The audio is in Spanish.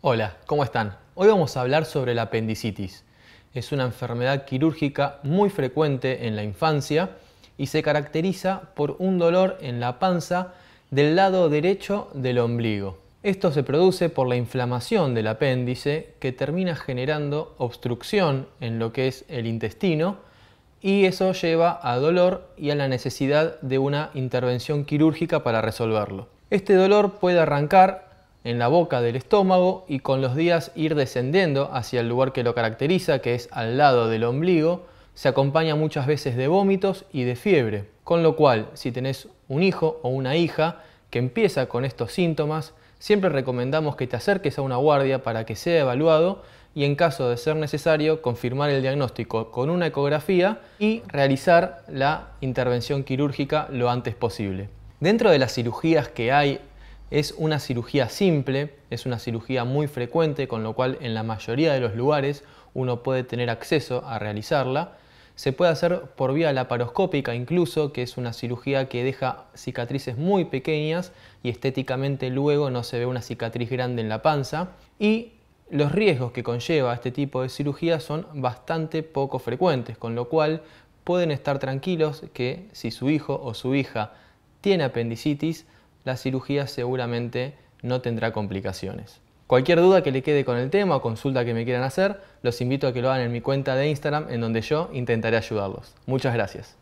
Hola, ¿cómo están? Hoy vamos a hablar sobre la apendicitis. Es una enfermedad quirúrgica muy frecuente en la infancia y se caracteriza por un dolor en la panza del lado derecho del ombligo. Esto se produce por la inflamación del apéndice que termina generando obstrucción en lo que es el intestino y eso lleva a dolor y a la necesidad de una intervención quirúrgica para resolverlo. Este dolor puede arrancar en la boca del estómago y con los días ir descendiendo hacia el lugar que lo caracteriza, que es al lado del ombligo, se acompaña muchas veces de vómitos y de fiebre. Con lo cual, si tenés un hijo o una hija que empieza con estos síntomas, siempre recomendamos que te acerques a una guardia para que sea evaluado y en caso de ser necesario confirmar el diagnóstico con una ecografía y realizar la intervención quirúrgica lo antes posible. Dentro de las cirugías que hay es una cirugía simple, es una cirugía muy frecuente, con lo cual en la mayoría de los lugares uno puede tener acceso a realizarla. Se puede hacer por vía laparoscópica incluso, que es una cirugía que deja cicatrices muy pequeñas y estéticamente luego no se ve una cicatriz grande en la panza. Y los riesgos que conlleva este tipo de cirugía son bastante poco frecuentes, con lo cual pueden estar tranquilos que si su hijo o su hija tiene apendicitis, la cirugía seguramente no tendrá complicaciones. Cualquier duda que le quede con el tema o consulta que me quieran hacer, los invito a que lo hagan en mi cuenta de Instagram en donde yo intentaré ayudarlos. Muchas gracias.